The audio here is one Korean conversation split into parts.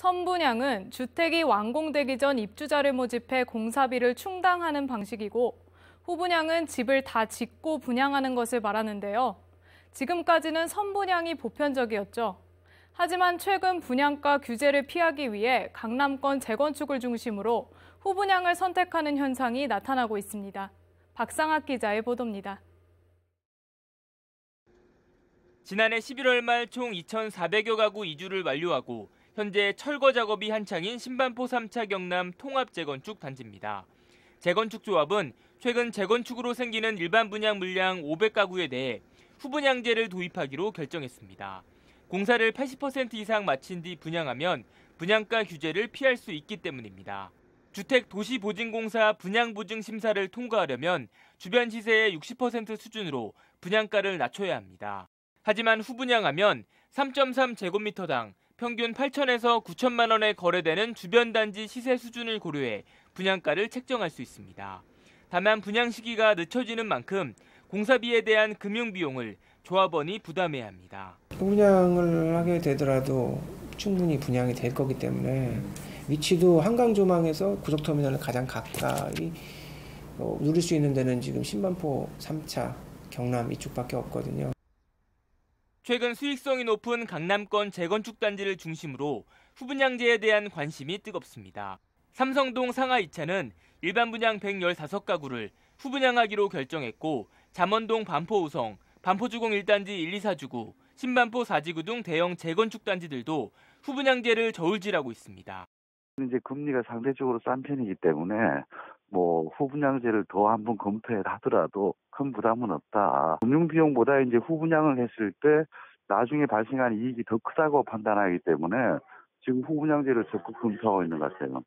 선분양은 주택이 완공되기 전 입주자를 모집해 공사비를 충당하는 방식이고 후분양은 집을 다 짓고 분양하는 것을 말하는데요. 지금까지는 선분양이 보편적이었죠. 하지만 최근 분양가 규제를 피하기 위해 강남권 재건축을 중심으로 후분양을 선택하는 현상이 나타나고 있습니다. 박상학 기자의 보도입니다. 지난해 11월 말 총 2,400여 가구 이주를 완료하고 현재 철거 작업이 한창인 신반포 3차 경남 통합 재건축 단지입니다. 재건축 조합은 최근 재건축으로 생기는 일반 분양 물량 500가구에 대해 후분양제를 도입하기로 결정했습니다. 공사를 80% 이상 마친 뒤 분양하면 분양가 규제를 피할 수 있기 때문입니다. 주택도시보증공사 분양보증 심사를 통과하려면 주변 시세의 60% 수준으로 분양가를 낮춰야 합니다. 하지만 후분양하면 3.3제곱미터당 평균 8천에서 9천만 원에 거래되는 주변 단지 시세 수준을 고려해 분양가를 책정할 수 있습니다. 다만 분양 시기가 늦춰지는 만큼 공사비에 대한 금융 비용을 조합원이 부담해야 합니다. 분양을 하게 되더라도 충분히 분양이 될 거기 때문에 위치도 한강 조망에서 고속터미널을 가장 가까이 어, 누릴 수 있는 데는 지금 신반포 3차 경남 이쪽밖에 없거든요. 최근 수익성이 높은 강남권 재건축 단지를 중심으로 후분양제에 대한 관심이 뜨겁습니다. 삼성동 상하 2차는 일반 분양 115가구를 후분양하기로 결정했고 잠원동 반포 우성, 반포주공 1단지 1, 2, 4주구, 신반포 4지구 등 대형 재건축 단지들도 후분양제를 저울질하고 있습니다. 이제 금리가 상대적으로 싼 편이기 때문에 뭐 후분양제를 더 한번 검토해 하더라도 큰 부담은 없다. 금융 비용보다 이제 후분양을 했을 때 나중에 발생한 이익이 더 크다고 판단하기 때문에 지금 후분양제를 적극 검토하고 있는 것 같아요.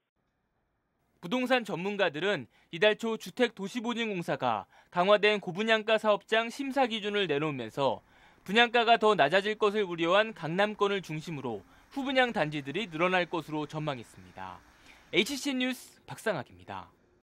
부동산 전문가들은 이달 초 주택도시보증공사가 강화된 고분양가 사업장 심사 기준을 내놓으면서 분양가가 더 낮아질 것을 우려한 강남권을 중심으로 후분양 단지들이 늘어날 것으로 전망했습니다. HC 뉴스 박상학입니다.